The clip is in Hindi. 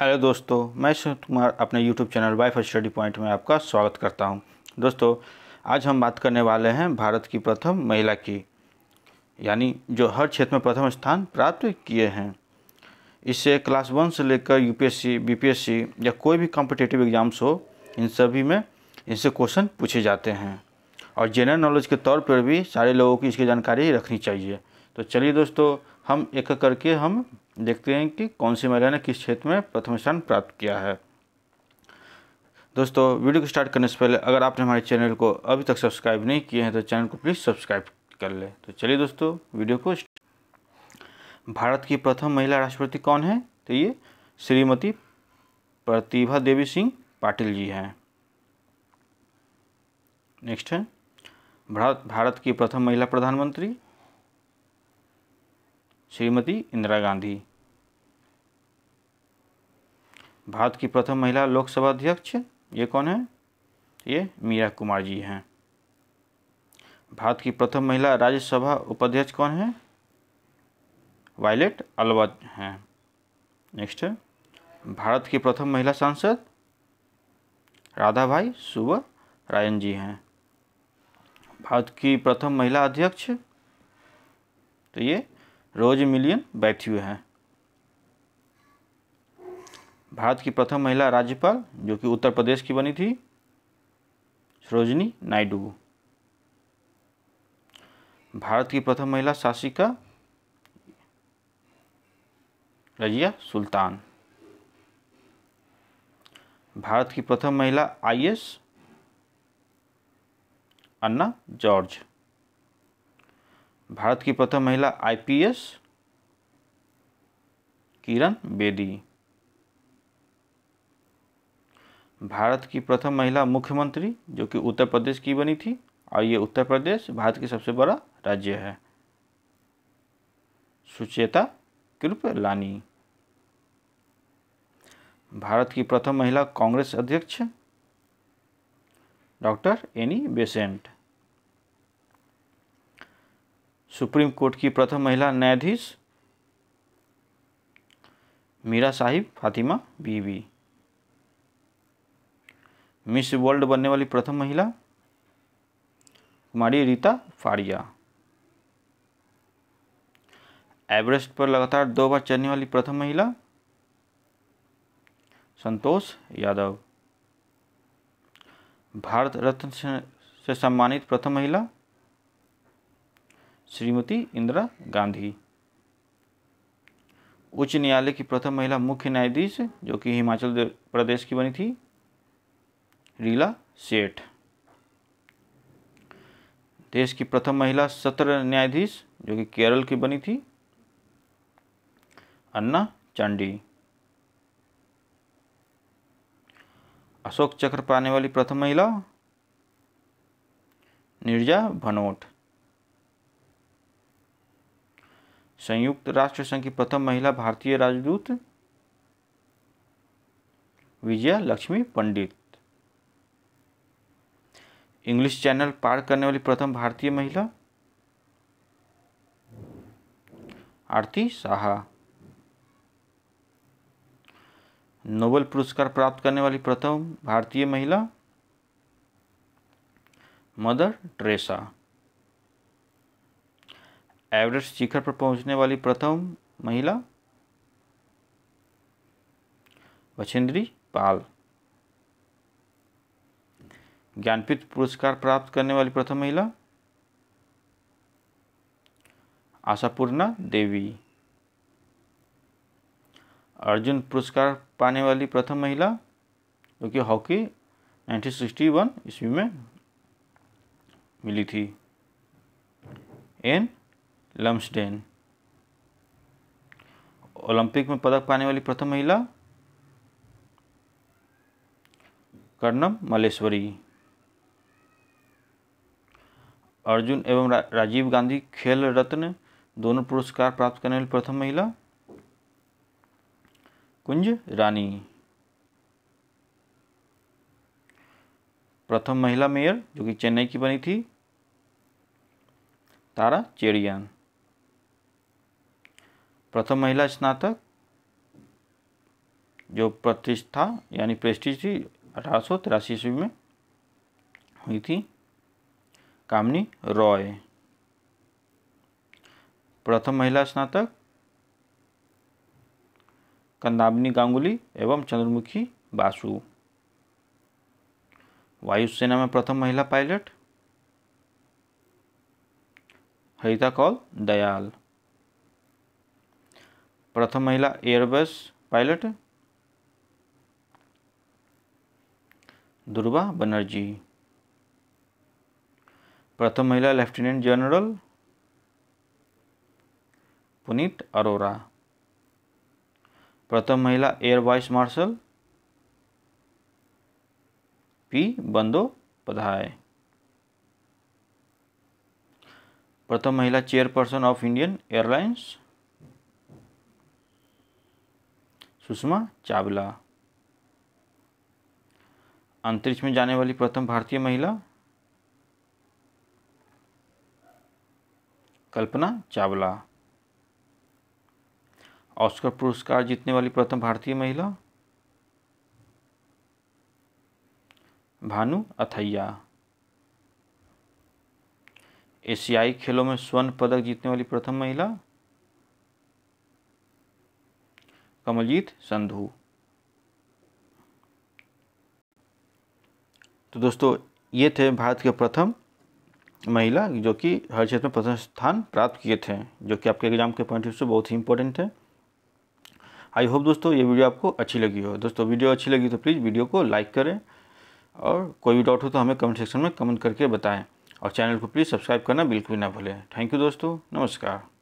हेलो दोस्तों मैं सुन कुमार अपने YouTube channel wife study point में आपका स्वागत करता हूं दोस्तों आज हम बात करने वाले हैं भारत की प्रथम महिला की यानी जो हर क्षेत्र में प्रथम स्थान प्राप्त किए हैं इससे क्लास वन से लेकर यूपीएससी बीपीएससी या कोई भी कॉम्पिटेटिव एग्ज़ाम्स हो इन सभी में इनसे क्वेश्चन पूछे जाते हैं और जनरल नॉलेज के तौर पर भी सारे लोगों की इसकी जानकारी रखनी चाहिए तो चलिए दोस्तों हम एक करके हम देखते हैं कि कौन सी महिला ने किस क्षेत्र में प्रथम स्थान प्राप्त किया है दोस्तों वीडियो को स्टार्ट करने से पहले अगर आपने हमारे चैनल को अभी तक सब्सक्राइब नहीं किए हैं तो चैनल को प्लीज़ सब्सक्राइब कर लें तो चलिए दोस्तों वीडियो को भारत की प्रथम महिला राष्ट्रपति कौन है तो ये श्रीमती प्रतिभा देवी सिंह पाटिल जी हैं नेक्स्ट है भारत भारत की प्रथम महिला प्रधानमंत्री श्रीमती इंदिरा गांधी भारत की प्रथम महिला लोकसभा अध्यक्ष ये कौन है ये मीरा कुमार जी हैं भारत की प्रथम महिला राज्यसभा उपाध्यक्ष कौन है वायलेट अलवत हैं नेक्स्ट भारत की प्रथम महिला सांसद राधा भाई सुब रायन जी हैं भारत की प्रथम महिला अध्यक्ष तो ये रोज मिलियन बैथ्यू हैं भारत की प्रथम महिला राज्यपाल जो कि उत्तर प्रदेश की बनी थी सरोजनी नायडू भारत की प्रथम महिला शासिका रजिया सुल्तान भारत की प्रथम महिला आईएएस अन्ना जॉर्ज भारत की प्रथम महिला आईपीएस किरण बेदी भारत की प्रथम महिला मुख्यमंत्री जो कि उत्तर प्रदेश की बनी थी और ये उत्तर प्रदेश भारत की सबसे बड़ा राज्य है सुचेता कृपलानी भारत की प्रथम महिला कांग्रेस अध्यक्ष doctor Annie Besant Supreme Court की प्रथम महिला न्यायाधीश मीरा साहिब फातिमा बीवी मिस वर्ल्ड बनने वाली प्रथम महिला कुमारी रीता फाड़िया एवरेस्ट पर लगातार दो बार चढ़ने वाली प्रथम महिला संतोष यादव भारत रत्न से सम्मानित प्रथम महिला श्रीमती इंदिरा गांधी उच्च न्यायालय की प्रथम महिला मुख्य न्यायाधीश जो कि हिमाचल प्रदेश की बनी थी रीला सेठ देश की प्रथम महिला सत्र न्यायाधीश जो कि केरल की बनी थी अन्ना चांडी अशोक चक्र पाने वाली प्रथम महिला निर्जा भनोट संयुक्त राष्ट्र संघ की प्रथम महिला भारतीय राजदूत विजया लक्ष्मी पंडित इंग्लिश चैनल पार करने वाली प्रथम भारतीय महिला आरती साहा नोबेल पुरस्कार प्राप्त करने वाली प्रथम भारतीय महिला मदर ट्रेसा एवरेस्ट शिखर पर पहुंचने वाली प्रथम महिला बछेंद्री पाल ज्ञानपीठ पुरस्कार प्राप्त करने वाली प्रथम महिला आशापूर्णा देवी अर्जुन पुरस्कार पाने वाली प्रथम महिला जो कि हॉकी 1961 ईस्वी में मिली थी एन लम्सडेन ओलंपिक में पदक पाने वाली प्रथम महिला कर्णम मलेश्वरी अर्जुन एवं रा, राजीव गांधी खेल रत्न दोनों पुरस्कार प्राप्त करने वाली प्रथम महिला कुंज रानी प्रथम महिला मेयर जो कि चेन्नई की बनी थी तारा चेरियान प्रथम महिला स्नातक जो प्रतिष्ठा यानी प्रेस्टिज थी अठारह सौ तिरासी ईस्वी में हुई थी कामनी रॉय प्रथम महिला स्नातक कंदाबनी गांगुली एवं चंद्रमुखी बासु वायुसेना में प्रथम महिला पायलट हरिता कौल दयाल प्रथम महिला एयरबस पायलट दुर्गा बनर्जी प्रथम महिला लेफ्टिनेंट जनरल पुनीत अरोरा प्रथम महिला air vice marshal P Bandopadhyay प्रथम महिला chairperson of Indian Airlines Sushma Chawla अंतरिक्ष में जाने वाली प्रथम भारतीय महिला कल्पना चावला ऑस्कर पुरस्कार जीतने वाली प्रथम भारतीय महिला भानु अथैया एशियाई खेलों में स्वर्ण पदक जीतने वाली प्रथम महिला कमलजीत संधु तो दोस्तों ये थे भारत के प्रथम महिला जो कि हर क्षेत्र में प्रथम स्थान प्राप्त किए थे जो कि आपके एग्जाम के पॉइंट ऑफ से बहुत ही इंपॉर्टेंट है आई होप दोस्तों ये वीडियो आपको अच्छी लगी हो दोस्तों वीडियो अच्छी लगी तो प्लीज़ वीडियो को लाइक करें और कोई भी डाउट हो तो हमें कमेंट सेक्शन में कमेंट करके बताएं और चैनल को प्लीज़ सब्सक्राइब करना बिल्कुल भी ना भूलें थैंक यू दोस्तों नमस्कार